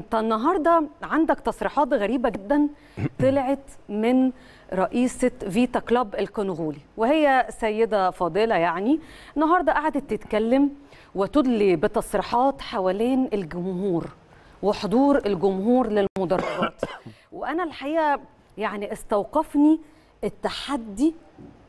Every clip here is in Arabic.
انت النهارده عندك تصريحات غريبه جدا طلعت من رئيسة فيتا كلاب الكونغولي وهي سيدة فاضلة يعني النهاردة قعدت تتكلم وتدلي بتصريحات حوالين الجمهور وحضور الجمهور للمدرجات وأنا الحقيقة يعني استوقفني التحدي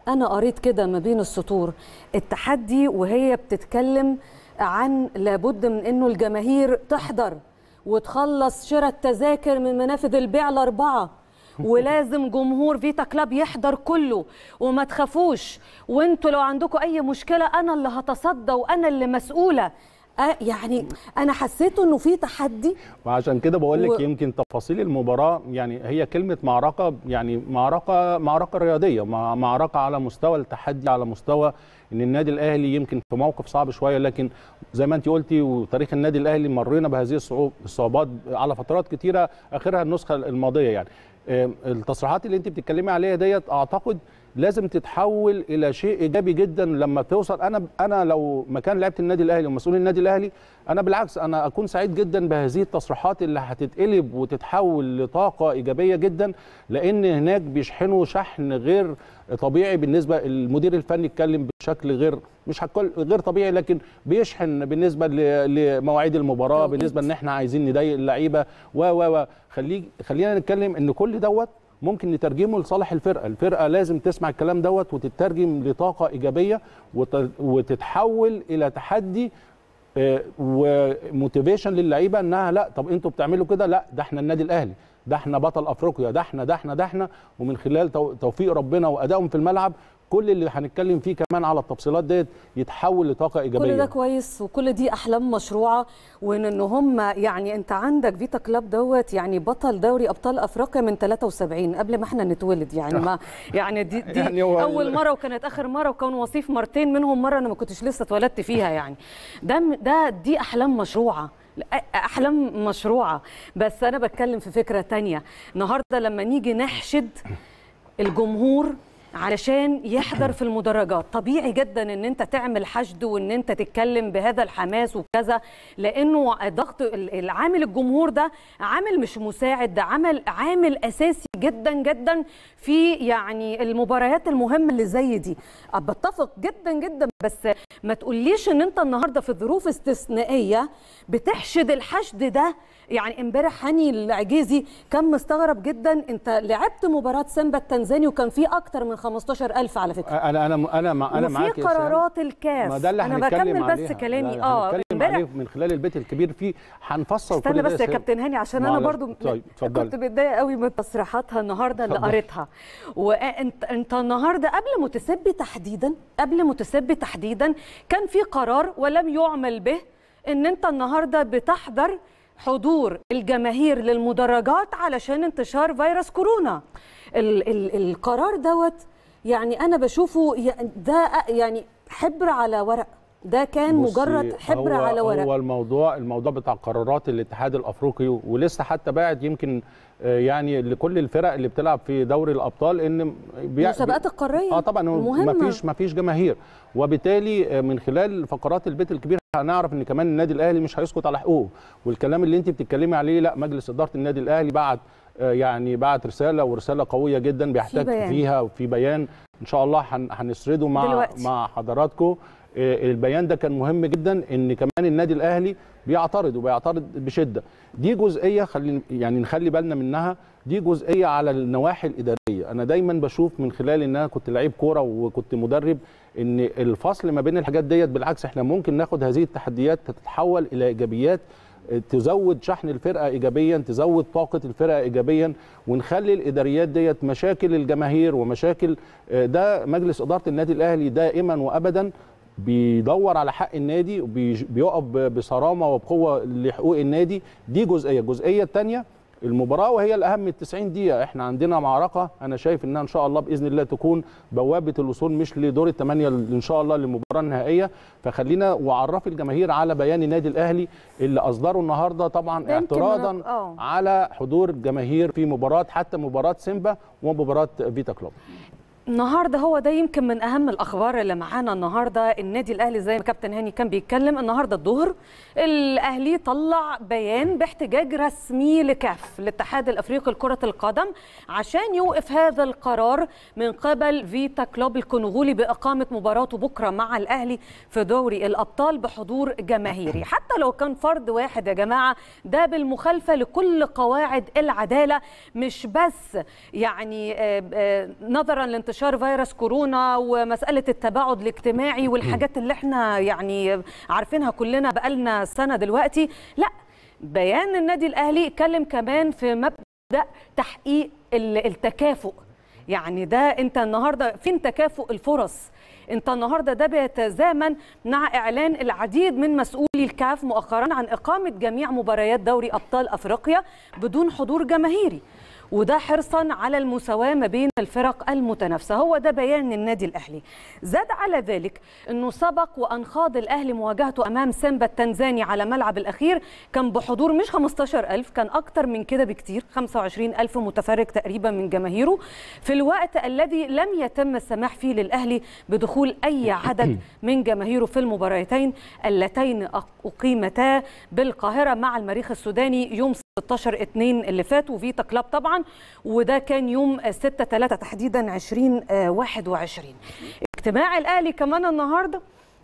أنا قريت كده ما بين السطور التحدي وهي بتتكلم عن لابد من أنه الجماهير تحضر وتخلص شراء التذاكر من منافذ البيع الأربعة ولازم جمهور فيتا كلاب يحضر كله وما تخافوش وانتوا لو عندكم أي مشكلة أنا اللي هتصدى وأنا اللي مسؤولة آه يعني انا حسيت انه في تحدي وعشان كده بقول لك و... يمكن تفاصيل المباراه يعني هي كلمه معركه يعني معركه معركه رياضيه معركه على مستوى التحدي على مستوى ان النادي الاهلي يمكن في موقف صعب شويه لكن زي ما انت قلتي وتاريخ النادي الاهلي مرينا بهذه الصعوبات على فترات كثيره اخرها النسخه الماضيه يعني التصريحات اللي انت بتتكلمي عليها ديت اعتقد لازم تتحول الى شيء ايجابي جدا لما توصل انا انا لو مكان لعبة النادي الاهلي ومسؤول النادي الاهلي انا بالعكس انا اكون سعيد جدا بهذه التصريحات اللي هتتقلب وتتحول لطاقه ايجابيه جدا لان هناك بيشحنوا شحن غير طبيعي بالنسبه المدير الفني اتكلم بشكل غير مش هتكون غير طبيعي لكن بيشحن بالنسبه لمواعيد المباراه بالنسبه ان احنا عايزين نضايق اللعيبه و و و خلينا نتكلم ان كل دوت ممكن نترجمه لصالح الفرقه الفرقه لازم تسمع الكلام دوت وتترجم لطاقه ايجابيه وتتحول الى تحدي آه، وموتيفيشن للعيبه انها لا طب انتوا بتعملوا كده لا ده احنا النادي الاهلي ده احنا بطل افريقيا ده احنا ده احنا ده احنا ومن خلال توفيق ربنا وادائهم في الملعب كل اللي هنتكلم فيه كمان على التفصيلات ديت يتحول لطاقه ايجابيه كل ده كويس وكل دي احلام مشروعه وان ان هم يعني انت عندك فيتا كلاب دوت يعني بطل دوري ابطال افريقيا من 73 قبل ما احنا نتولد يعني ما يعني دي, دي يعني اول مره وكانت اخر مره وكان وصيف مرتين منهم مره انا ما كنتش لسه اتولدت فيها يعني ده ده دي احلام مشروعه احلام مشروعه بس انا بتكلم في فكره تانية النهارده لما نيجي نحشد الجمهور علشان يحضر في المدرجات طبيعي جدا ان انت تعمل حشد وان انت تتكلم بهذا الحماس وكذا لانه ضغط العامل الجمهور ده عامل مش مساعد ده عامل عامل اساسي جدا جدا في يعني المباريات المهمه اللي زي دي أه، بتفق جدا جدا بس ما تقوليش ان انت النهارده في ظروف استثنائيه بتحشد الحشد ده يعني امبارح هاني العجيزي كان مستغرب جدا انت لعبت مباراه سيمبا التنزاني وكان في اكتر من 15 ألف على فكره انا انا انا معاك انا معاك في قرارات الكاس ما ده اللي انا بكمل عليها. بس كلامي اه عليه من خلال البيت الكبير فيه هنفصل استنى بس يا كابتن هاني عشان انا برضو طيب. كنت متضايقه قوي من تصريحاتها النهارده اللي قريتها وانت انت النهارده قبل متسبي تحديدا قبل متسبي تحديدا كان في قرار ولم يعمل به ان انت النهارده بتحضر حضور الجماهير للمدرجات علشان انتشار فيروس كورونا ال ال القرار دوت يعني انا بشوفه ده يعني حبر على ورق ده كان مجرد حبر على ورق هو الموضوع الموضوع بتاع قرارات الاتحاد الافريقي ولسه حتى باعت يمكن آه، يعني لكل الفرق اللي بتلعب في دوري الابطال ان المسابقات القاريه اه طبعا مهمه مفيش مفيش جماهير وبالتالي آه، من خلال فقرات البيت الكبير هنعرف ان كمان النادي الاهلي مش هيسكت على حقوقه والكلام اللي انت بتتكلمي عليه لا مجلس اداره النادي الاهلي بعد آه، يعني بعت رساله ورساله قويه جدا بيحتاج في فيها وفي بيان ان شاء الله هنسرده مع دلوقتي. مع حضراتكم آه، البيان ده كان مهم جدا ان كمان النادي الاهلي بيعترض وبيعترض بشده دي جزئيه خلي يعني نخلي بالنا منها دي جزئيه على النواحي الاداريه انا دايما بشوف من خلال ان انا كنت لعيب كوره وكنت مدرب ان الفصل ما بين الحاجات ديت بالعكس احنا ممكن ناخد هذه التحديات تتحول الى ايجابيات تزود شحن الفرقه ايجابيا تزود طاقه الفرقه ايجابيا ونخلي الاداريات ديت مشاكل الجماهير ومشاكل آه، ده مجلس اداره النادي الاهلي دائما وابدا بيدور على حق النادي وبيقف بصرامه وبقوه لحقوق النادي دي جزئيه الجزئيه الثانيه المباراه وهي الاهم من 90 دقيقه احنا عندنا معركه انا شايف انها ان شاء الله باذن الله تكون بوابه الوصول مش لدور الثمانيه ان شاء الله للمباراه النهائيه فخلينا وعرفي الجماهير على بيان النادي الاهلي اللي اصدره النهارده طبعا اعتراضا آه. على حضور الجماهير في مباراه حتى مباراه سيمبا ومباراه فيتا كلوب النهارده هو ده يمكن من اهم الاخبار اللي معانا النهارده النادي الاهلي زي ما كابتن هاني كان بيتكلم النهارده الظهر الاهلي طلع بيان باحتجاج رسمي لكاف الاتحاد الافريقي لكره القدم عشان يوقف هذا القرار من قبل فيتا كلوب الكونغولي باقامه مباراته بكره مع الاهلي في دوري الابطال بحضور جماهيري حتى لو كان فرد واحد يا جماعه ده بالمخالفه لكل قواعد العداله مش بس يعني آه، آه، نظرا لانتشار انتشار فيروس كورونا ومساله التباعد الاجتماعي والحاجات اللي احنا يعني عارفينها كلنا بقالنا سنه دلوقتي لا بيان النادي الاهلي اتكلم كمان في مبدا تحقيق التكافؤ يعني ده انت النهارده فين تكافؤ الفرص انت النهارده ده بيتزامن مع اعلان العديد من مسؤول مسؤولي الكاف مؤخرا عن إقامة جميع مباريات دوري أبطال أفريقيا بدون حضور جماهيري وده حرصا على المساواة ما بين الفرق المتنافسة هو ده بيان النادي الأهلي زاد على ذلك أنه سبق وان خاض الأهلي مواجهته أمام سيمبا التنزاني على ملعب الأخير كان بحضور مش 15000 كان أكتر من كده بكتير 25000 متفرج تقريبا من جماهيره في الوقت الذي لم يتم السماح فيه للأهلي بدخول أي عدد من جماهيره في المباراتين اللتين أقيمتا بالقاهرة مع المريخ السوداني يوم 16 2 اللي فات وفيتا كلاب طبعا وده كان يوم 6 3 تحديدا 20 21 آه، اجتماع الأهلي كمان النهارده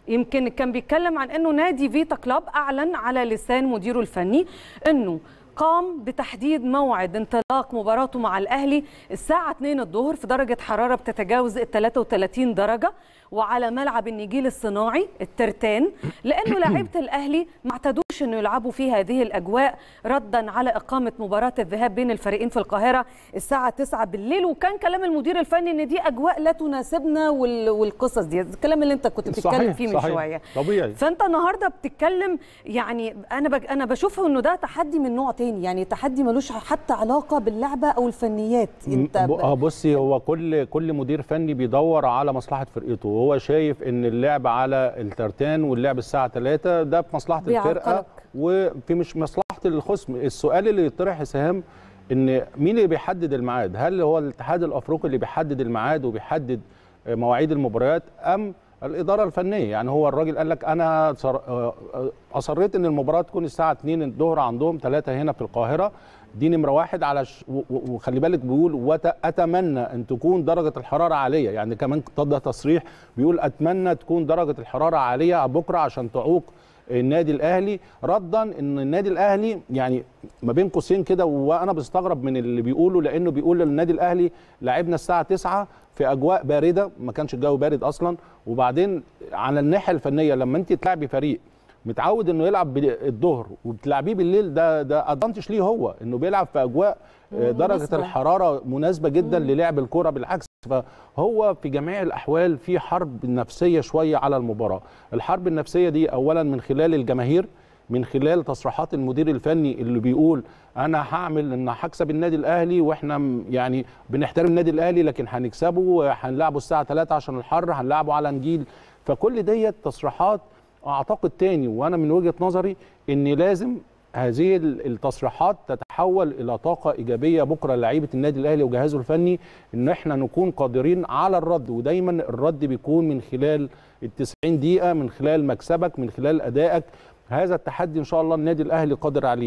يمكن كان بيتكلم عن انه نادي فيتا كلاب اعلن على لسان مديره الفني انه قام بتحديد موعد انطلاق مباراته مع الأهلي الساعة 2 الظهر في درجة حرارة بتتجاوز ال 33 درجة وعلى ملعب النجيل الصناعي الترتان لأنه لعيبة الأهلي ما اعتادوش أنه يلعبوا في هذه الأجواء ردا على إقامة مباراة الذهاب بين الفريقين في القاهرة الساعة 9 بالليل وكان كلام المدير الفني أن دي أجواء لا تناسبنا والقصص دي الكلام اللي أنت كنت بتتكلم فيه من شوية طبيعي فأنت النهاردة بتتكلم يعني أنا أنا بشوفه أنه ده تحدي من نوع تاني تاني يعني تحدي ملوش حتى علاقه باللعبه او الفنيات انت اه بصي هو كل كل مدير فني بيدور على مصلحه فرقته وهو شايف ان اللعب على الترتان واللعب الساعه 3 ده في مصلحه الفرقه وفي مش مصلحه الخصم السؤال اللي يطرح سهام ان مين اللي بيحدد الميعاد هل هو الاتحاد الافريقي اللي بيحدد الميعاد وبيحدد آه، مواعيد المباريات ام الاداره الفنيه يعني هو الراجل قال لك انا آه، آه، اصريت ان المباراه تكون الساعه 2 الظهر عندهم 3 هنا في القاهره دي نمره واحد على ش... وخلي بالك بيقول وت... اتمنى ان تكون درجه الحراره عاليه يعني كمان ده تصريح بيقول اتمنى تكون درجه الحراره عاليه بكره عشان تعوق النادي الاهلي ردا ان النادي الاهلي يعني ما بين قوسين كده وانا بستغرب من اللي بيقوله لانه بيقول للنادي الاهلي لعبنا الساعه 9 في اجواء بارده ما كانش الجو بارد اصلا وبعدين على الناحيه الفنيه لما انت تلعبي فريق متعود انه يلعب الظهر وبتلعبيه بالليل ده ده ادفانتج ليه هو انه بيلعب في اجواء آه، درجه الحراره مناسبه جدا للعب الكره بالعكس فهو في جميع الاحوال في حرب نفسيه شويه على المباراه الحرب النفسيه دي اولا من خلال الجماهير من خلال تصريحات المدير الفني اللي بيقول انا هعمل ان هكسب النادي الاهلي واحنا يعني بنحترم النادي الاهلي لكن هنكسبه هنلعبه الساعه 3 عشان الحر هنلعبه على نجيل فكل ديت تصريحات اعتقد تاني وانا من وجهه نظري ان لازم هذه التصريحات تتحول الى طاقه ايجابيه بكره لعيبه النادي الاهلي وجهازه الفني ان احنا نكون قادرين على الرد ودايما الرد بيكون من خلال ال 90 دقيقه من خلال مكسبك من خلال ادائك هذا التحدي ان شاء الله النادي الاهلي قادر عليه